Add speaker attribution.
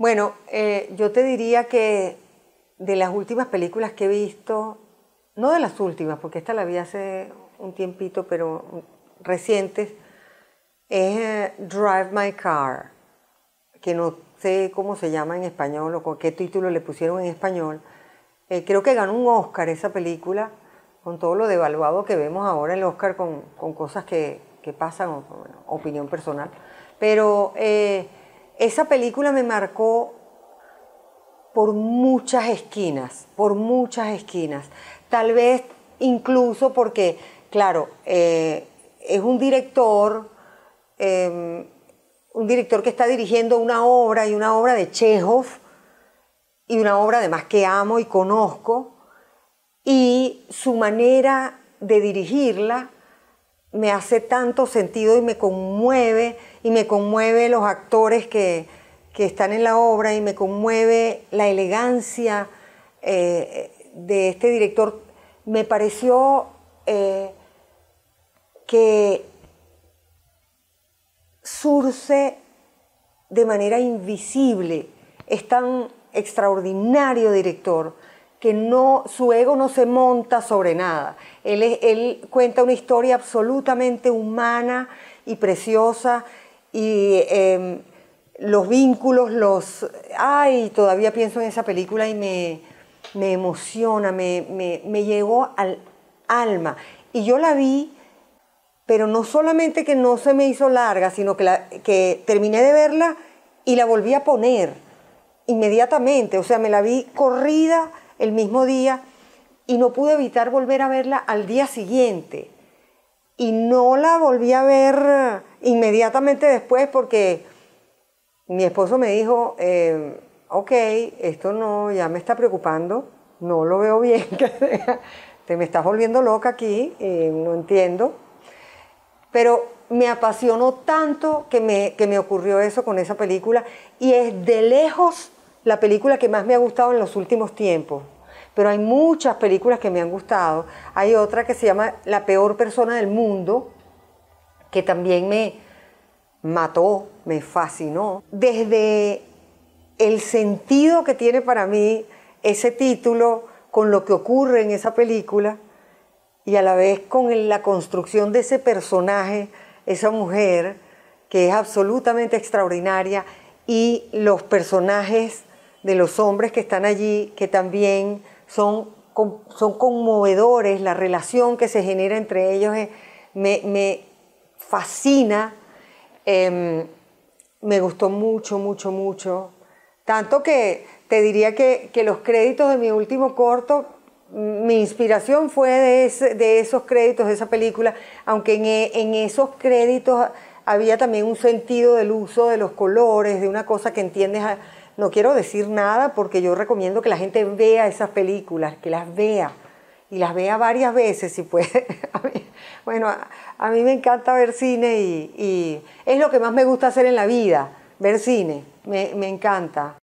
Speaker 1: Bueno, eh, yo te diría que de las últimas películas que he visto, no de las últimas, porque esta la vi hace un tiempito, pero recientes, es eh, Drive My Car, que no sé cómo se llama en español o con qué título le pusieron en español. Eh, creo que ganó un Oscar esa película, con todo lo devaluado que vemos ahora en el Oscar con, cosas que, pasan, opinión personal. Pero esa película me marcó por muchas esquinas, por muchas esquinas. Tal vez incluso porque, claro, eh, es un director, em, un director que está dirigiendo una obra y una obra de Chekhov y una obra además que amo y conozco, y su manera de dirigirla me hace tanto sentido y me conmueve, y me conmueve los actores que, están en la obra, y me conmueve la elegancia eh, de este director. Me pareció eh, que surce de manera invisible. Es tan extraordinario director que no, su ego no se monta sobre nada. Él, es, él cuenta una historia absolutamente humana y preciosa y em, los vínculos, los... ¡Ay! Todavía pienso en esa película y me, me emociona, me, me, llegó al alma. Y yo la vi, pero no solamente que no se me hizo larga, sino que, que terminé de verla y la volví a poner inmediatamente, o sea, me la vi corrida el mismo día y no pude evitar volver a verla al día siguiente. Y no la volví a ver eh, inmediatamente después porque mi esposo me dijo, em, ok, esto no, ya me está preocupando, no lo veo bien, te me estás volviendo loca aquí, eh, no entiendo. Pero me apasionó tanto que me, que me ocurrió eso con esa película y es de lejos la película que más me ha gustado en los últimos tiempos pero hay muchas películas que me han gustado. Hay otra que se llama La peor persona del mundo, que también me mató, me fascinó. Desde el sentido que tiene para mí ese título, con lo que ocurre en esa película, y a la vez con la construcción de ese personaje, esa mujer, que es absolutamente extraordinaria, y los personajes de los hombres que están allí, que también son, son conmovedores, la relación que se genera entre ellos me, fascina, em, me gustó mucho, mucho, mucho. Tanto que te diría que, los créditos de mi último corto mi inspiración fue de, esos créditos, de esa película, aunque en, esos créditos había también un sentido del uso de los colores, de una cosa que entiendes no quiero decir nada porque yo recomiendo que la gente vea esas películas, que las vea y las vea varias veces si puede. bueno, a, mí me encanta ver cine y, es lo que más me gusta hacer en la vida, ver cine, me encanta.